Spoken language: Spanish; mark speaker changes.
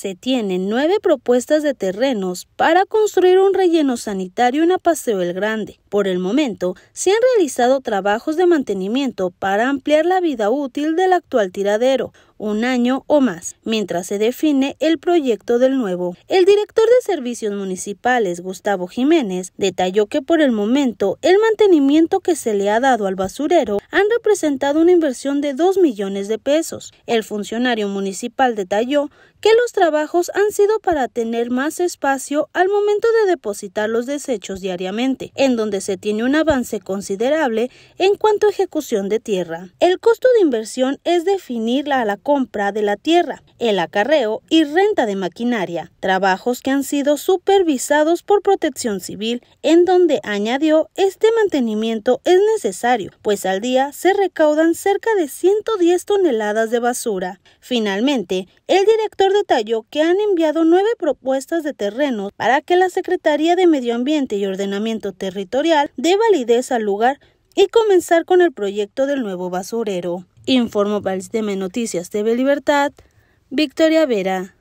Speaker 1: se tienen nueve propuestas de terrenos para construir un relleno sanitario en Apaseo el Grande. Por el momento, se han realizado trabajos de mantenimiento para ampliar la vida útil del actual tiradero, un año o más, mientras se define el proyecto del nuevo. El director de Servicios Municipales, Gustavo Jiménez, detalló que por el momento el mantenimiento que se le ha dado al basurero han representado una inversión de 2 millones de pesos. El funcionario municipal detalló que los trabajos han sido para tener más espacio al momento de depositar los desechos diariamente, en donde se tiene un avance considerable en cuanto a ejecución de tierra. El costo de inversión es definirla a la compra de la tierra, el acarreo y renta de maquinaria, trabajos que han sido supervisados por protección civil, en donde añadió este mantenimiento es necesario, pues al día se recaudan cerca de 110 toneladas de basura. Finalmente, el director detalló que han enviado nueve propuestas de terreno para que la Secretaría de Medio Ambiente y Ordenamiento Territorial dé validez al lugar y comenzar con el proyecto del nuevo basurero informó para el Sistema de Noticias TV Libertad, Victoria Vera.